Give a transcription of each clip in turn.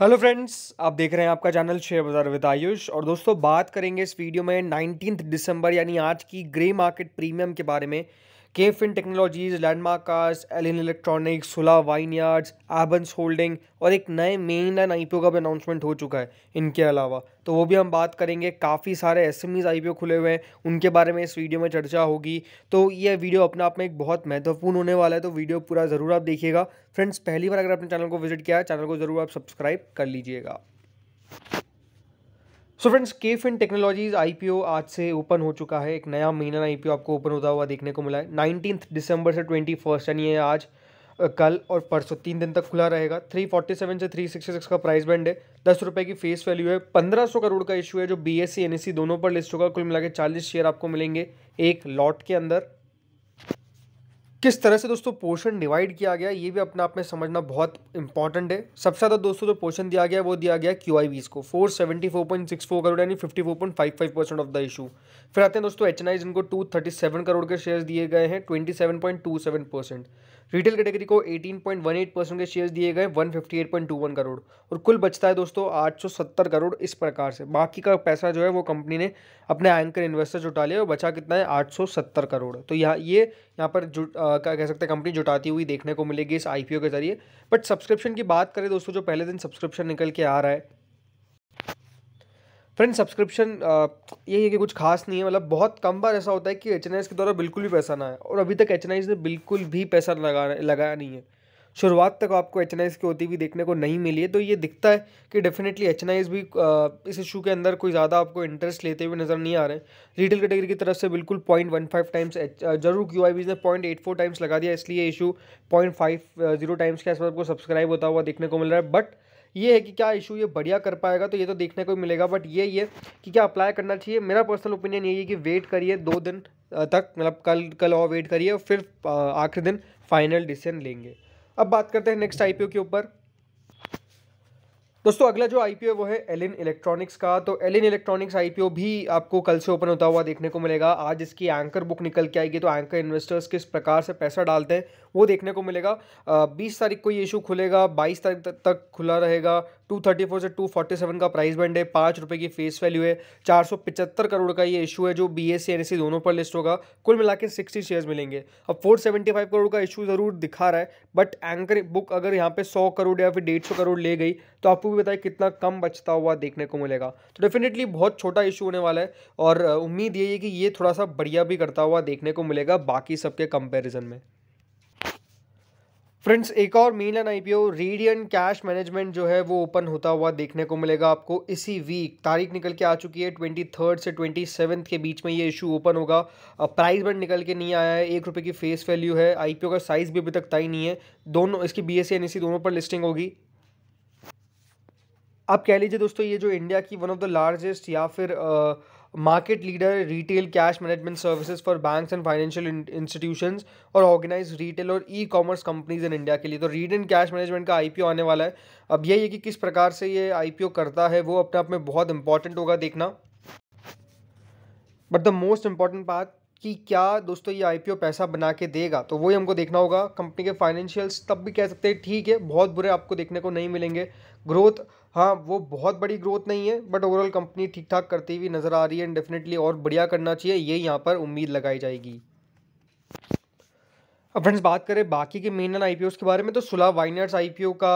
hello friends आप देख रहे हैं आपका चैनल शेयर बाजार विद आयुष और दोस्तों बात करेंगे इस वीडियो में नाइनटीन दिसंबर यानी आज की ग्रे मार्केट प्रीमियम के बारे में KFin Technologies Landmark Cars Elin Electronics Sula Vineyards Abans Holding और एक नए मेन लाइन आई का भी अनाउंसमेंट हो चुका है इनके अलावा तो वो भी हम बात करेंगे काफ़ी सारे एस एम खुले हुए हैं उनके बारे में इस वीडियो में चर्चा होगी तो ये वीडियो अपने आप में एक बहुत महत्वपूर्ण होने वाला है तो वीडियो पूरा ज़रूर आप देखिएगा फ्रेंड्स पहली बार अगर अपने चैनल को विजिट किया है चैनल को ज़रूर आप सब्सक्राइब कर लीजिएगा so friends KFin Technologies IPO आज से ओपन हो चुका है एक नया महीना आईपीओ आपको ओपन होता हुआ देखने को मिला है नाइनटीन दिसंबर से ट्वेंटी फर्स्ट यानी आज कल और परसों तीन दिन तक खुला रहेगा थ्री फोर्टी सेवन से थ्री सिक्सटी सिक्स का प्राइस बैंड है दस रुपये की फेस वैल्यू है पंद्रह सौ करोड़ का इशू है जो B S E N S E दोनों पर लिस्ट होगा कुल मिला के चालीस शेयर आपको मिलेंगे एक लॉट के अंदर किस तरह से दोस्तों पोर्शन डिवाइड किया गया ये भी अपने आप में समझना बहुत इंपॉर्टेंट है सबसे ज़्यादा दोस्तों जो पोर्शन दिया गया वो दिया गया क्यू आई को four seventy four point six four crore यानी fifty four point five five percent of the issue फिर आते हैं दोस्तों एच एन आई जिनको टू थर्टी सेवन करोड़ के शेयर्स दिए गए हैं twenty seven point two seven percent retail category को eighteen point one eight percent के शेयर्स दिए गए one fifty eight point two one crore और कुल बचता है दोस्तों आठ सौ सत्तर करोड़ इस प्रकार से बाकी का पैसा जो है वो कंपनी ने अपने एंकर इन्वेस्टर्स उठा लिया और बचा कितना है आठ सौ सत्तर करोड़ तो यहाँ ये यहाँ पर जुट क्या कह सकते हैं कंपनी जुटाती हुई देखने को मिलेगी इस आई के ज़रिए बट सब्सक्रिप्शन की बात करें दोस्तों जो पहले दिन सब्सक्रिप्शन निकल के आ रहा है फ्रेंड सब्सक्रिप्शन यही है कि कुछ खास नहीं है मतलब बहुत कम बार ऐसा होता है कि एच के द्वारा बिल्कुल भी पैसा ना आए और अभी तक एच ने बिल्कुल भी पैसा लगा लगाया नहीं है शुरुआत तक आपको एच की होती हुई देखने को नहीं मिली है तो ये दिखता है कि डेफिनेटली एच भी इस इशू के अंदर कोई ज़्यादा आपको इंटरेस्ट लेते हुए नज़र नहीं आ रहे रिटेल कैटेगरी की तरफ से बिल्कुल पॉइंट वन फाइव टाइम्स जरूर क्यू ने पॉइंट एट फोर टाइम्स लगा दिया इसलिए issue point five zero times के आसपास आपको सब्सक्राइब होता हुआ देखने को मिल रहा है बट ये है कि क्या इशू ये बढ़िया कर पाएगा तो ये तो देखने को मिलेगा बट ये ये कि क्या अप्लाई करना चाहिए मेरा पर्सनल ओपिनियन यही है कि वेट करिए दो दिन तक मतलब कल कल और वेट करिए और फिर आखिरी दिन फाइनल डिसीजन लेंगे अब बात करते हैं नेक्स्ट आईपीओ के ऊपर दोस्तों अगला जो आईपीओ वो है एलिन इलेक्ट्रॉनिक्स का तो एलिन इलेक्ट्रॉनिक्स आईपीओ भी आपको कल से ओपन होता हुआ देखने को मिलेगा आज इसकी एंकर बुक निकल के आएगी तो एंकर इन्वेस्टर्स किस प्रकार से पैसा डालते हैं वो देखने को मिलेगा बीस तारीख को ये इशू खुलेगा बाईस तारीख तक खुला रहेगा टू थर्टी फोर से टू फोर्टी सेवन का प्राइस बैंड है पाँच रुपये की फेस वैल्यू है चार सौ पिचहत्तर करोड़ का ये इशू है जो बी एस सी दोनों पर लिस्ट होगा कुल मिला के सिक्सटी शेयर्स मिलेंगे अब फोर सेवेंटी फाइव करोड़ का इशू ज़रूर दिखा रहा है बट एंकर बुक अगर यहाँ पे सौ करोड़ या फिर डेढ़ सौ करोड़ ले गई तो आपको भी बताए कितना कम बचता हुआ देखने को मिलेगा तो डेफिनेटली बहुत छोटा इशू होने वाला है और उम्मीद ये है कि ये थोड़ा सा बढ़िया भी करता हुआ देखने को मिलेगा बाकी सबके कंपेरिजन में फ्रेंड्स एक और main N I P O Radiant Cash Management जो है वो ओपन होता हुआ देखने को मिलेगा आपको इसी वीक तारीख निकल के आ चुकी है ट्वेंटी थर्ड से ट्वेंटी सेवन्थ के बीच में ये इशू ओपन होगा प्राइस बंड निकल के नहीं आया है एक रुपये की फेस वैल्यू है आई का साइज़ भी अभी तक तय नहीं है दोनों इसकी बी एस सी दोनों पर लिस्टिंग होगी आप कह लीजिए दोस्तों ये जो इंडिया की वन ऑफ द लार्जेस्ट या फिर आ, market leader retail cash management services for banks and financial institutions और ऑर्गेनाइज रिटेल और e commerce companies in India के लिए तो रीड एंड कैश मैनेजमेंट का आईपीओ आने वाला है अब यही है कि किस प्रकार से ये आईपीओ करता है वो अपने आप में बहुत इंपॉर्टेंट होगा देखना बट द मोस्ट इंपॉर्टेंट बात कि क्या दोस्तों ये आईपीओ पैसा बना के देगा तो वही हमको देखना होगा कंपनी के फाइनेंशियल्स तब भी कह सकते हैं ठीक है बहुत बुरे आपको देखने को नहीं मिलेंगे ग्रोथ हाँ वो बहुत बड़ी ग्रोथ नहीं है बट ओवरऑल कंपनी ठीक ठाक करती हुई नज़र आ रही है एंड डेफिनेटली और बढ़िया करना चाहिए ये यहाँ पर उम्मीद लगाई जाएगी अब फ्रेंड्स बात करें बाकी के मेन आई के बारे में तो सुलह वाइनर्स आई का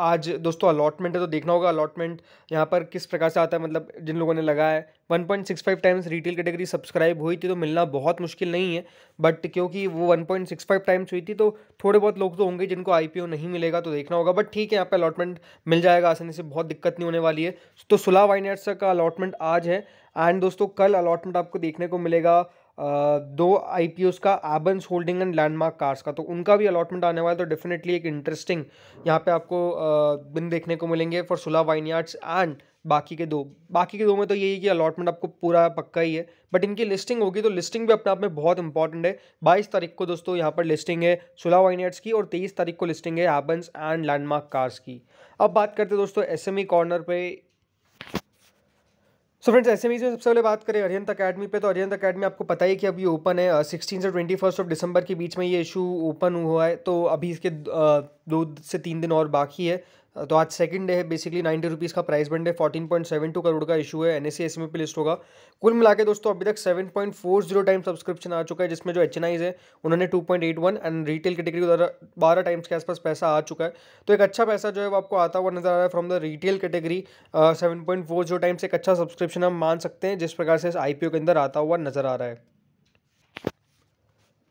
आज दोस्तों अलॉटमेंट है तो देखना होगा अलॉटमेंट यहाँ पर किस प्रकार से आता है मतलब जिन लोगों ने लगाया है 1.65 टाइम्स रिटेल कैटेगरी सब्सक्राइब हुई थी तो मिलना बहुत मुश्किल नहीं है बट क्योंकि वो 1.65 टाइम्स हुई थी तो थोड़े बहुत लोग तो होंगे जिनको आईपीओ नहीं मिलेगा तो देखना होगा बट ठीक है यहाँ पे अलॉटमेंट मिल जाएगा आसानी से बहुत दिक्कत नहीं होने वाली है तो सुलह वाइनर्स का अलॉटमेंट आज है एंड दोस्तों कल अलॉटमेंट आपको देखने को मिलेगा दो आई का Abans Holding and Landmark Cars का तो उनका भी अलॉटमेंट आने वाला है तो डेफिनेटली एक इंटरेस्टिंग यहाँ पे आपको बिन देखने को मिलेंगे फॉर सुला वाइन यार्ड्स एंड बाकी के दो बाकी के दो में तो यही कि अलॉटमेंट आपको पूरा पक्का ही है बट इनकी लिस्टिंग होगी तो लिस्टिंग भी अपने आप में बहुत इंपॉर्टेंट है बाईस तारीख को दोस्तों यहाँ पर लिस्टिंग है वाइन वाइनियट्स की और तेईस तारीख को लिस्टिंग है एबंस एंड लैंडमार्क कार्स की अब बात करते हैं दोस्तों एस एम कॉर्नर पर सो फ्रेंड्स एस एम में सबसे पहले बात करें अरियंत अकेडमी पे तो अरियंत अकेडमी आपको पता ही कि अभी ओपन है सिक्सटीन से ट्वेंटी फर्स्ट ऑफ दिसंबर के बीच में ये इशू ओपन हुआ है तो अभी इसके दो से तीन दिन और बाकी है तो आज सेकंड डे है बेसिकली नाइन्टी रुपीज़ का प्राइस बंड है fourteen point seven two crore का इशू है एन एस सी में लिस्ट होगा कुल मिला के दोस्तों अभी तक seven point four zero time subscription आ चुका है जिसमें जो एच है उन्होंने two point eight one and retail category द्वारा बारह टाइम्स के आसपास पैसा आ चुका है तो एक अच्छा पैसा जो है वो आपको आता हुआ नजर आ रहा है from the retail category seven point four zero times एक अच्छा सब्सक्रिप्शन हम मान सकते हैं जिस प्रकार से इस आई के अंदर आता हुआ नजर आ रहा है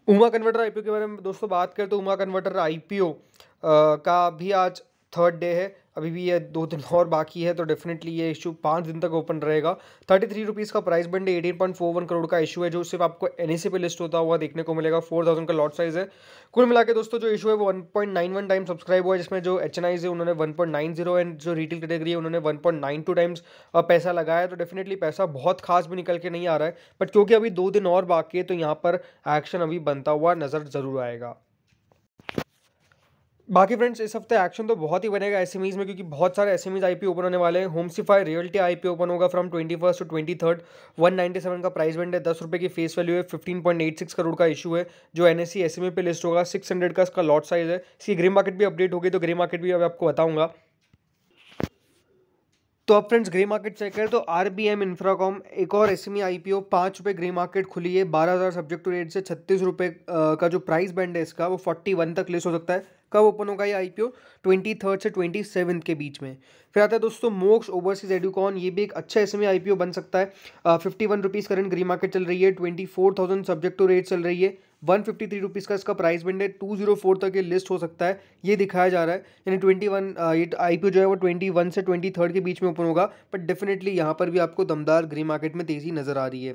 उमा कन्वर्टर आईपीओ के बारे में दोस्तों बात करें तो उमा कन्वर्टर आईपीओ का भी आज थर्ड डे है अभी भी ये दो दिन और बाकी है तो डेफिनेटली ये इशू पाँच दिन तक ओपन रहेगा थर्टी थ्री रुपीज़ का price band eighteen point four one crore का इशू है जो सिर्फ आपको एन पे लिस्ट होता हुआ देखने को मिलेगा फोर थाउजेंड का लॉट साइज़ है कुल मिला के दोस्तों जो इशू है वो one point nine one time subscribe हुआ है जिसमें जो एच एन आईज है उन्होंने one point nine zero and जो रिटेल कैटेगरी है उन्होंने one point nine two times पैसा लगाया है तो डेफिनेटली पैसा बहुत खास भी निकल के नहीं आ रहा है बट क्योंकि अभी दो दिन और बाकी है तो यहाँ पर एक्शन अभी बनता हुआ नज़र ज़रूर आएगा बाकी फ्रेंड्स इस हफ्ते एक्शन तो बहुत ही बनेगा एस में क्योंकि बहुत सारे एस एम ओपन होने वाले हैं Homesfy Realty I P open होगा from twenty first to twenty third one ninety seven का प्राइस बैंड है दस रुपये की फेस वैल्यू है fifteen point eight six crore का इशू है जो एन एस सी एस पे लिस्ट होगा सिक्स हंड्रेड का इसका लॉट साइज है इसकी ग्रे मार्केट भी अपडेट होगी तो ग्रे मार्केट भी अब आपको बताऊँगा तो अब फ्रेंड्स ग्रे मार्केट चेक करें तो आर बी एम इंफ्राकॉम एक और S M E I P O पाँच रुपये ग्रे मार्केट खुली है बारह हज़ार सब्जेक्ट टू रेट से छत्तीस रुपये का जो प्राइस बैंड है इसका वो फोर्टी वन तक लिस्ट हो सकता है कब ओपन होगा ये आईपीओ ट्वेंटी थर्ड से ट्वेंटी सेवन के बीच में फिर आता है दोस्तों मोक्स ओवरसीज एडुकॉन ये भी एक अच्छा इसमें आईपीओ बन सकता है fifty one rupees current grey market चल रही है twenty four thousand subject to rate चल रही है वन फिफ्टी थ्री रुपीज़ का इसका प्राइस बैंड है टू जीरो फोर तक ये लिस्ट हो सकता है ये दिखाया जा रहा है यानी ट्वेंटी वन ये आई जो है वो ट्वेंटी वन से ट्वेंटी थर्ड के बीच में ओपन होगा बट डेफिनेटली यहाँ पर भी आपको दमदार ग्रे मार्केट में तेज़ी नज़र आ रही है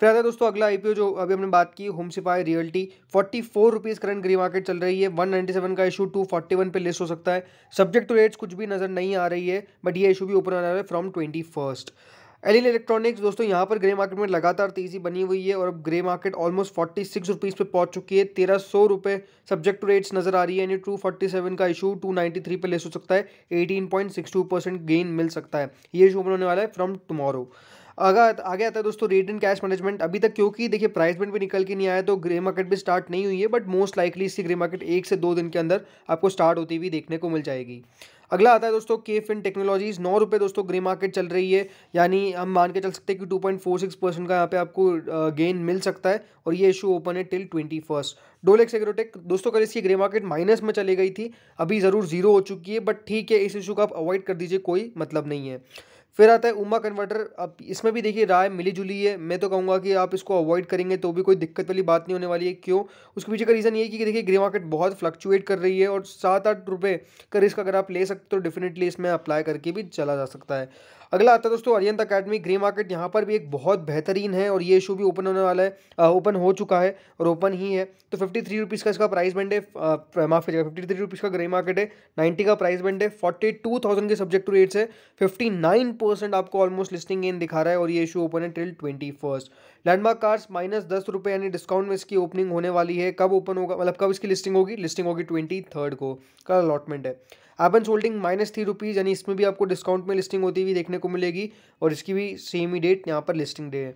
फिर आता है दोस्तों अगला आई जो अभी हमने बात की होम सिपाही realty forty four rupees current grey market चल रही है वन नाइन्टी सेवन का इशू टू फोर्टी वन पर लिस्ट हो सकता है सब्जेक्ट टू रेट्स कुछ भी नज़र नहीं आ रही है बट ये इशू भी ओपन आ रहा है from twenty first L electronics दोस्तों यहाँ पर ग्रे मार्केट में लगातार तेजी बनी हुई है और अब grey market almost forty six rupees पर पहुँच चुकी है तेरह सौ रुपये सब्जेक्ट टू रेट्स नजर आ रही है यानी टू फोर्टी सेवन का इशू टू नाइन्टी थ्री पर लेस हो सकता है eighteen point six two percent gain मिल सकता है ये इशू होने वाला है फ्रॉम टुमारो अगर आगे आता है दोस्तों रेट एंड कैश मैनेजमेंट अभी तक क्योंकि देखिए प्राइस बैंड भी निकल के नहीं आया तो ग्रे मार्केट भी स्टार्ट नहीं हुई है बट मोस्ट लाइकली इसकी ग्रे मार्केट एक से दो दिन के अंदर आपको स्टार्ट होती हुई देखने को मिल जाएगी अगला आता है दोस्तों के फिन टेक्नोलॉजीज नौ रुपये दोस्तों ग्रे मार्केट चल रही है यानी हम मान के चल सकते हैं कि two point four six percent का यहाँ पे आपको गेन मिल सकता है और ये इशू ओपन है till twenty first Dolex Agrotech दोस्तों कल इसकी ग्रे मार्केट माइनस में चली गई थी अभी ज़रूर जीरो हो चुकी है बट ठीक है इस इशू का आप अवॉइड कर दीजिए कोई मतलब नहीं है फिर आता है उमा कन्वर्टर अब इसमें भी देखिए राय मिली जुली है मैं तो कहूँगा कि आप इसको अवॉइड करेंगे तो भी कोई दिक्कत वाली बात नहीं होने वाली है क्यों उसके पीछे का रीज़न ये है कि देखिए ग्रे मार्केट बहुत फ्लक्चुएट कर रही है और सात आठ रुपये का रिस्क अगर आप ले सकते हो डेफिनेटली तो इसमें अप्लाई करके भी चला जा सकता है अगला आता है दोस्तों अरियंत अकेडमी ग्रे मार्केट यहाँ पर भी एक बहुत बेहतरीन है और ये इशू भी ओपन होने वाला है ओपन हो चुका है और ओपन ही है तो फिफ्टी थ्री रुपीज़ का इसका प्राइस बैंड है माफ कीजिएगा फिफ्टी थ्री रुपीज़ का ग्रे मार्केट है नाइन्टी का प्राइस बैंड है फोर्टी टू थाउजेंड के सब्जेक्ट टू रेट्स है फिफ्टी नाइन परसेंट आपको ऑलमोस्ट लिस्टिंग गेन दिखा रहा है और ये इशू ओपन है till twenty first Landmark Cars minus दस रुपये यानी डिस्काउंट में इसकी ओपनिंग होने वाली है कब ओपन होगा मतलब कब इसकी लिस्टिंग होगी लिस्टिंग होगी ट्वेंटी थर्ड को कल अलॉटमेंट है अर्बन सोल्डिंग माइनस थ्री रुपीज़ यानी इसमें भी आपको डिस्काउंट में लिस्टिंग होती हुई देखने को मिलेगी और इसकी भी सेम ही डेट यहाँ पर लिस्टिंग डे है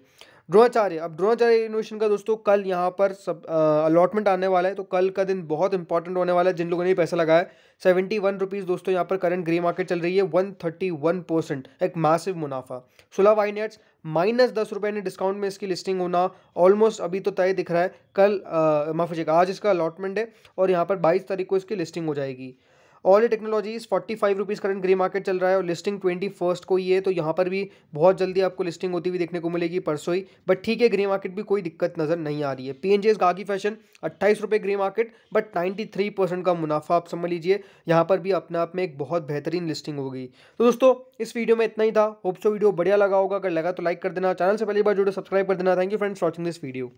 द्रोणाचार्य अब द्रोणाचार्य इनोवेशन का दोस्तों कल यहाँ पर सब अलॉटमेंट आने वाला है तो कल का दिन बहुत इंपॉर्टेंट होने वाला है जिन लोगों ने पैसा लगाया सेवेंटी वन रुपीज़ दोस्तों यहाँ पर करंट ग्रे मार्केट चल रही है वन थर्टी वन परसेंट एक मासिव मुनाफा सोलह वाइनेट्स माइनस दस रुपये ने डिस्काउंट में इसकी लिस्टिंग होना ऑलमोस्ट अभी तो तय दिख रहा है कल माफी आज इसका अलॉटमेंट है और यहाँ पर बाईस तारीख को इसकी लिस्टिंग हो जाएगी ऑल ए technologies forty five rupees current grey market चल रहा है और लिस्टिंग ट्वेंटी फर्स्ट को ही है तो यहाँ पर भी बहुत जल्दी आपको लिस्टिंग होती हुई देखने को मिलेगी परसों ही बट ठीक है ग्रे मार्केट भी कोई दिक्कत नज़र नहीं आ रही है पी एन जे एस गागी फैशन अट्ठाईस रुपये grey market but ninety three percent का मुनाफा आप समझ लीजिए यहाँ पर भी अपने आप में एक बहुत बेहतरीन लिस्टिंग होगी तो दोस्तों इस वीडियो में इतना ही था होप्सो वीडियो बढ़िया लगा होगा अगर लगा तो लाइक कर देना चैनल से पहली बार जुड़े सब्सक्राइब कर देना thank you friends watching this video